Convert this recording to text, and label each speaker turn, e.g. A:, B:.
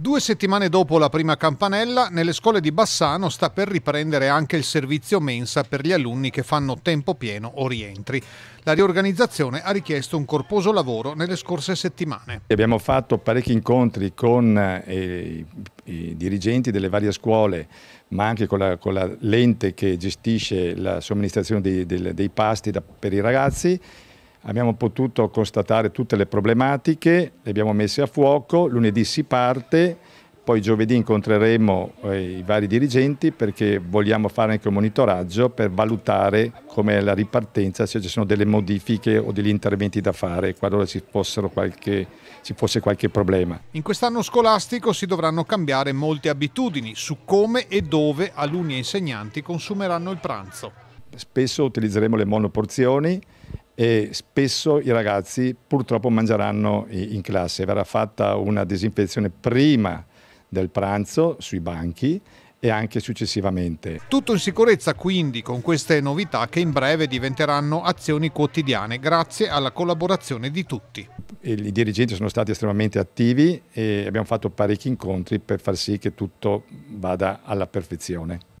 A: Due settimane dopo la prima campanella, nelle scuole di Bassano sta per riprendere anche il servizio mensa per gli alunni che fanno tempo pieno o rientri. La riorganizzazione ha richiesto un corposo lavoro nelle scorse settimane.
B: Abbiamo fatto parecchi incontri con eh, i dirigenti delle varie scuole, ma anche con la, con la lente che gestisce la somministrazione dei, dei, dei pasti da, per i ragazzi abbiamo potuto constatare tutte le problematiche, le abbiamo messe a fuoco, lunedì si parte, poi giovedì incontreremo eh, i vari dirigenti perché vogliamo fare anche un monitoraggio per valutare come la ripartenza, se ci sono delle modifiche o degli interventi da fare, qualora ci, qualche, ci fosse qualche problema.
A: In quest'anno scolastico si dovranno cambiare molte abitudini su come e dove alunni e insegnanti consumeranno il pranzo.
B: Spesso utilizzeremo le monoporzioni e spesso i ragazzi purtroppo mangeranno in classe. Verrà fatta una disinfezione prima del pranzo sui banchi e anche successivamente.
A: Tutto in sicurezza quindi con queste novità che in breve diventeranno azioni quotidiane grazie alla collaborazione di tutti. I dirigenti sono stati estremamente attivi
B: e abbiamo fatto parecchi incontri per far sì che tutto vada alla perfezione.